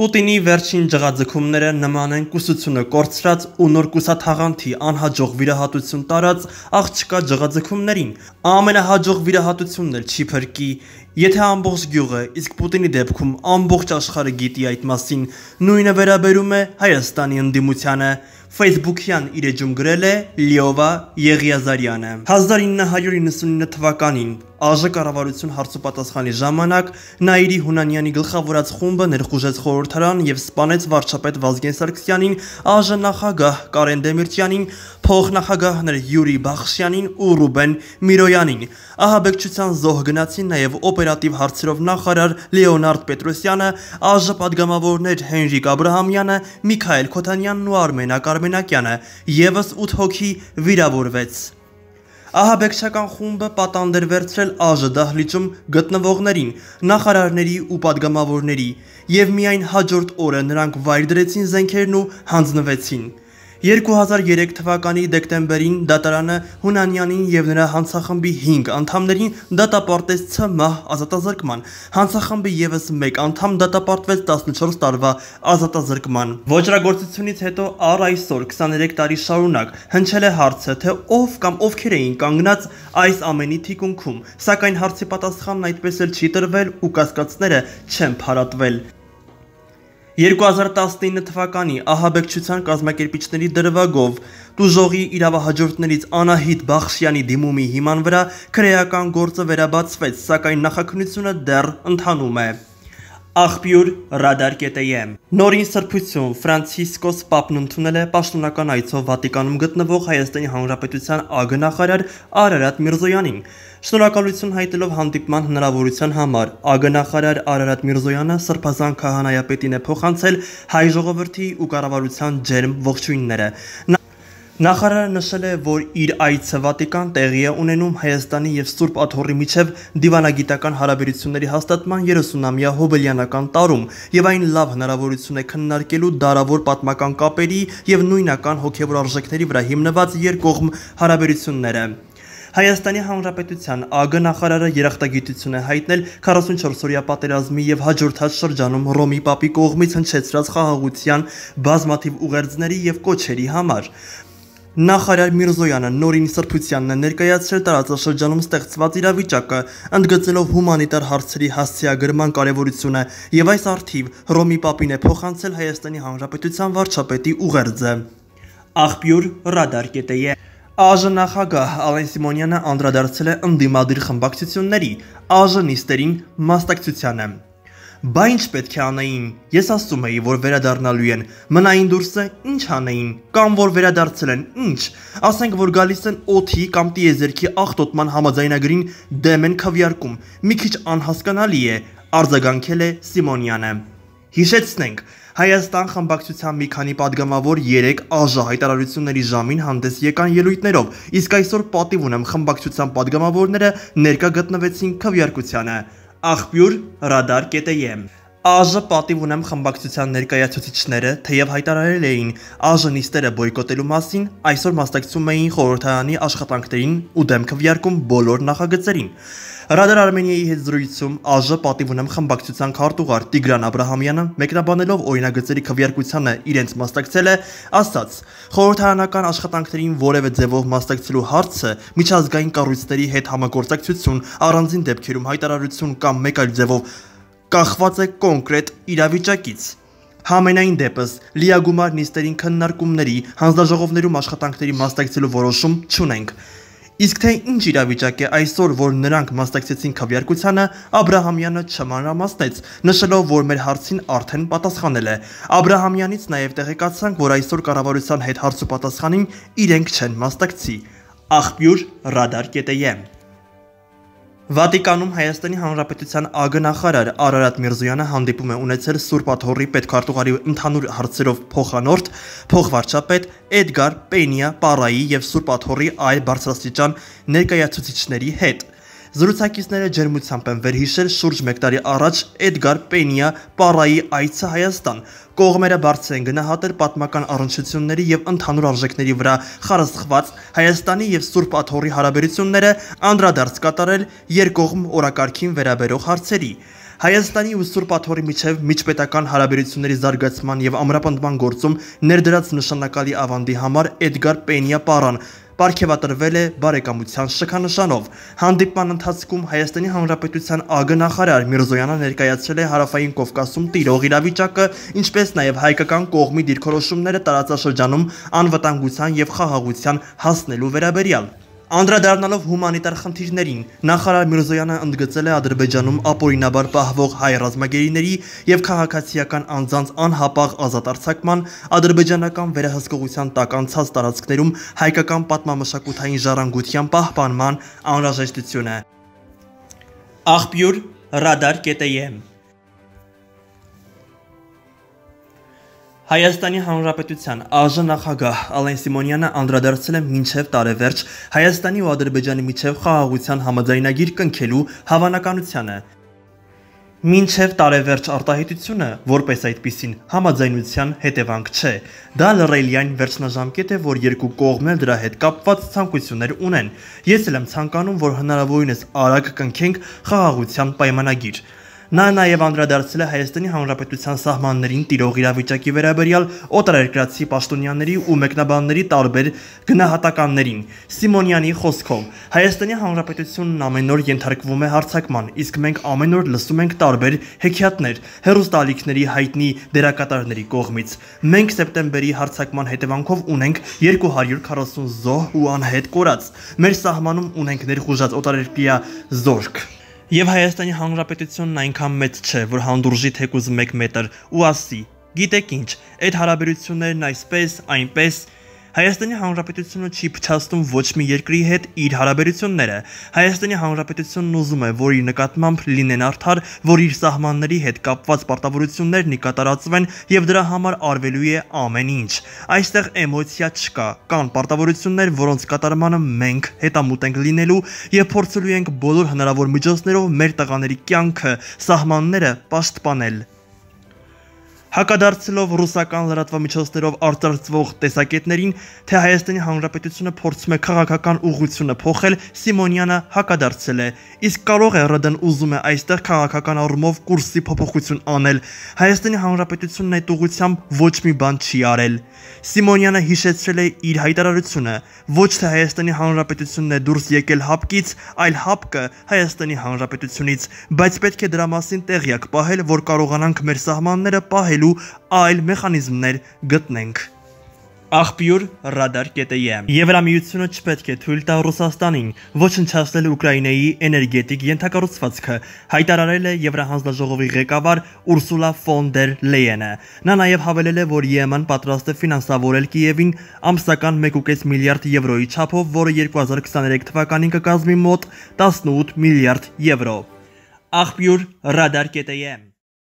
Պուտինի վերջին ջղաձգումները նման են կուսությունը կորցրած ու նոր կուսաթաղանթի անհաջող վիրահատություն տարած աղջկա ջղաձգումներին։ Ամենահաջող վիրահատությունն էլ չի փրկի, եթե ամբողջ գյուղը, իսկ Պուտինի դեպքում ամբողջ աշխարհը գիտի այդ մասին։ Նույնը վերաբերում է Հայաստանի ընդդիմությանը։ Facebook-յան իր էջում գրել է Լիովա Եղիազարյանը։ 1999 թվականին ԱԺ կառավարություն հարցուպատասխանի ժամանակ Նաիրի Հունանյանի գլխավորած խումբը ներխուժեց խորհրդարան եւ սպանեց վարչապետ Վազգեն Սարգսյանին, ԱԺ նախագահ Կարեն Դեմիրճյանին, փոխնախագահներ Յուրի Բախշյանին ու Ռուբեն Միրոյանին։ Ահաբեկչության զոհ գնացին նաեւ օպերատիվ հարցերով նախարար Լեոնարդ Պետրոսյանը, ԱԺ падգամավորներ Հենրիկ Աբ รา համյանը, Միքայել Քոթանյանն ու Արմենակ Արմենակյանը։ Եվս 8 հոգի վիրավորվեց։ Ահաբեկչական խումբը պատանդ էր վերցրել ԱԺ դահլիճում գտնվողներին, նախարարների ու падգամավորների, եւ միայն հաջորդ օրը նրանք վայր դրեցին զենքերն ու հանձնվեցին։ 2003 թվականի դեկտեմբերին դատարանը Հունանյանին եւ նրա հանցախմբի 5 անդամներին դատապարտեց ց մահ ազատազրկման։ Հանցախմբի եւս 1 անդամ դատապարտվեց 14 տարվա ազատազրկման։ Ոճրագործությունից հետո առ այսօր 23 տարի շարունակ հնչել է հարցը, թե ով կամ ովքեր էին կանգնած այս ամենի թիկունքում, սակայն հարցի պատասխանն այդպես էլ չի տրվել ու կասկածները չեն փարատվել։ 2019 թվականի ահաբեկչության կազմակերպիչների դրվագով դուժողի իրավահաջորդներից Անահիտ Բախշյանի դիմումի հիման վրա քրեական գործը վերաբացվեց, սակայն նախաքննությունը դեռ ընթանում է աղբյուր radar.am Նորին սրբություն Ֆրանցիսկոս Պապն ընդունել է պաշտոնական այցով Վատիկանում գտնվող Հայաստանի Հանրապետության ագնախարար Արարատ Միրզոյանին։ Շնորհակալություն հայտնելով հանդիպման հնարավորության համար ագնախարար Արարատ Միրզոյանը սրբազան քահանայապետին է փոխանցել հայ ժողովրդի ու կառավարության ջերմ ողջույնները։ Նա Նախարարը նշել է, որ իր այցը Վատիկան տեղի է ունենում Հայաստանի եւ Սուրբ Աթոռի միջև դիվանագիտական հարաբերությունների հաստատման 30-ամյա հոբելյանական տարում եւ այն լավ հնարավորություն է քննարկելու դարավոր պատմական կապերի եւ նույնական հոգեվոր արժեքների վրա հիմնված երկկողմ հարաբերությունները։ Հայաստանի Հանրապետության ԱԳ նախարարը երախտագիտություն է հայտնել 44-օրյա պատերազմի եւ հաջորդած շրջանում Ռոմի Պապի կողմից հնչեցրած խաղաղության բազմաթիվ ուղերձների եւ կոչերի համար։ Նախարար Միրզոյանը նորին սրբությանն է ներկայացրել տարածաշրջանում ստեղծված իրավիճակը, ընդգծելով հումանիտար հարցերի հասցեագրման կարևորությունը եւ այս արդիվ Ռոմի Պապին է փոխանցել Հայաստանի Հանրապետության վարչապետի ուղերձը։ Աղբյուր ռադար.ye ԱԺ նախագահ Ալեն Սիմոնյանը անդրադարձել է ընդդիմադիր խմբակցությունների ԱԺ նիստերին մասնակցությանը։ Բա ինչ պետք է անեին։ Ես ասում էի, որ վերադառնալու են։ Մնային դուրսը ինչ անեին, կամ որ վերադարձել են, ինչ։ Ասենք որ գալիս են օթի կամ տիեզերքի ախտոտման համաձայնագրին դեմ են քվյարկում։ Մի քիչ անհասկանալի է, արձագանքել է Սիմոնյանը։ Հիշեցնենք, Հայաստան խմբակցության մի քանի падգամավոր 3 ԱԺ հայտարարությունների ժամին հանդես եկան ելույթներով, իսկ այսօր պատիվ ունեմ խմբակցության падգամավորները ներկա գտնվեցին քվյարկությանը աղբյուր radar.am ԱԺ պատիվ ունեմ խմբակցության ներկայացուցիչները, թեև հայտարարել էին ԱԺ նիստերը բոյկոտելու մասին, այսօր մասնակցում էին խորհրդարանի աշխատանքներին ու դեմ քվեարկում բոլոր նախագծերին։ Ռադար Արմենիայի հետ զրույցում ԱԺ պատիվ ունեմ խմբակցության քարտուղար Տիգրան Աբ รา համյանը մեկնաբանելով օրինագծերի քվեարկությանը իրենց մասնակցել է, ասաց. «Խորհրդարանական աշխատանքներին որևէ ձևով մասնակցելու հարցը միջազգային կառույցների հետ համագործակցություն, առանձին դեպքերում հայտարարություն կամ մեկ այլ ձևով կախված է կոնկրետ իրավիճակից»։ Համենայն դեպս լիագումար նիստերին քննարկումների, հանձնաժողովներում աշխատանքների մասնակցելու որոշում չունենք։ Իսկ թե ինչ իրավիճակ է այսօր, որ նրանք մասնակցեցին քվեարկությանը, Աբ รา համյանը չմանրամասնեց, նշելով, որ մեր հարցին արդեն պատասխանել է։ Աբ รา համյանից նաև տեղեկացանք, որ այսօր կառավարության հետ հարցու պատասխանին իրենք չեն մասնակցի։ Աղբյուր ռադար.am Վատիկանում Հայաստանի Հանրապետության ագնախարար Արարատ Միրզոյանը հանդիպում է ունեցել Սուրբ Աթոռի պետքարտուղարի ընդհանուր հարցերով փոխանորդ փոխվարչապետ Էդգար Պենիա Պարայի եւ Սուրբ Աթոռի այլ բարձրաստիճան ներկայացուցիչների հետ։ Զրուցակիցները ջերմությամբ են վերհիշել շուրջ 1 տարի առաջ Էդգար Պենիա Պարայի այցը Հայաստան։ Կողմերը բարձր են գնահատել պատմական առնչությունների եւ ընդհանուր արժեքների վրա խարսխված Հայաստանի եւ Սուրբ Աթոռի հարաբերությունները, անդրադարձ կատարել երկողմ օրակարգին վերաբերող հարցերի։ Հայաստանի ու Սուրբ Աթոռի միջև միջպետական հարաբերությունների զարգացման եւ ամրապնդման գործում ներդրած նշանակալի ավանդի համար Էդգար Պենիա Պարան պարգևատրվել է բարեկամության շքանշանով։ Հանդիպման ընթացքում Հայաստանի Հանրապետության ԱԳ նախարար Միրզոյանը ներկայացրել է Հարավային Կովկասում տիրող իրավիճակը, ինչպես նաև հայկական կողմի դիրքորոշումները տարածաշրջանում անվտանգության եւ խաղաղության հասնելու վերաբերյալ։ Անդրադառնալով հումանիտար խնդիրներին, նախարար Միրզոյանը ընդգծել է Ադրբեջանում ապօրինաբար պահվող հայ ռազմագերիների եւ քաղաքացիական անձանց անհապաղ ազատ արձակման, ադրբեջանական վերահսկողության տակ անցած տարածքներում հայկական պատմամշակութային ժառանգության պահպանման անհրաժեշտությունը։ Աղբյուր ռադար.am Հայաստանի Հանրապետության ԱԺ նախագահ Ալեն Սիմոնյանը անդրադարձել է մինչև տարեվերջ Հայաստանի ու Ադրբեջանի միջև խաղաղության համաձայնագիր կնքելու հավանականությանը։ Մինչև տարեվերջ արտահայտությունը, որպես այդպիսին, համաձայնության հետևանք չէ։ Դա լռելիայն վերջնաժամկետ է, որ երկու կողմն էլ դրա հետ կապված ցանկություններ ունեն։ Ես էլ եմ ցանկանում, որ հնարավորինս արագ կնքենք խաղաղության պայմանագիր։ Նա նաև անդրադարձել է Հայաստանի Հանրապետության սահմաններին տիրող իրավիճակի վերաբերյալ օտարերկրացի պաշտոնյաների ու մեկնաբանների տարբեր գնահատականներին։ Սիմոնյանի խոսքով Հայաստանի Հանրապետությունն ամեն օր ենթարկվում է հարցակման, իսկ մենք ամեն օր լսում ենք տարբեր հեքիաթներ հերոստալիքների հայտնի դերակատարների կողմից։ Մենք սեպտեմբերի հարցակման հետևանքով ունենք 240 զոհ ու անհետ կորած։ Մեր սահմանում ունենք ներխուժած օտարերկրյա զորք։ Եվ Հայաստանի Հանրապետությունն այնքան մեծ չէ, որ հանդուրժի թեկուզ 1 մետր ու ասի. Գիտեք ինչ, այդ հարաբերություններն այսպես, այնպես, այնպես Հայաստանի Հանրապետությունը չի փչացնում ոչ մի երկրի հետ իր հարաբերությունները։ Հայաստանի Հանրապետությունն ուզում է, որ իր նկատմամբ լինեն արդար, որ իր սահմանների հետ կապված պարտավորություններն կատարածվեն եւ դրա համար արվելու է ամեն ինչ։ Այստեղ էմոցիա չկա, կան պարտավորություններ, որոնց կատարմանը մենք հետամուտ ենք լինելու եւ փորձելու ենք բոլոր հնարավոր միջոցներով մեր տղաների կյանքը, սահմանները պաշտպանել։ Հակադարձելով ռուսական լրատվամիջոցներով արտարծվող տեսակետներին, թե Հայաստանի Հանրապետությունը փորձում է քաղաքական ուղղությունը փոխել, Սիմոնյանը հակադարձել է։ Իսկ կարող է ՌԴ-ն ուզում է այստեղ քաղաքական առումով կուրսի փոփոխություն անել։ Հայաստանի Հանրապետությունն այդ ուղությամբ ոչ մի բան չի արել։ Սիմոնյանը հիշեցրել է իր հայտարարությունը. ոչ թե Հայաստանի Հանրապետությունն է դուրս եկել հապկից, այլ հապկը Հայաստանի Հանրապետությունից, բայց պետք է դրա մասին տեղյակ պահել, որ կարողանանք մեր սահմանները պահել կանխելու այլ մեխանիզմներ գտնենք։ Աղբյուր radar.am Եվրամիությունը չպետք է թույլ տա Ռուսաստանին ոչնչացնել Ուկրաինայի էներգետիկ ենթակառուցվածքը, հայտարարել է Եվրահանձնաժողովի ղեկավար Ուրսուլա ֆոն դեր Լեյենը։ Նա նաև հավելել է, որ ԵՄ-ն պատրաստ է ֆինանսավորել Կիևին ամսական 1.5 միլիարդ եվրոյի չափով, որը 2023 թվականին կկազմի մոտ 18 միլիարդ եվրո։ Աղբյուր radar.am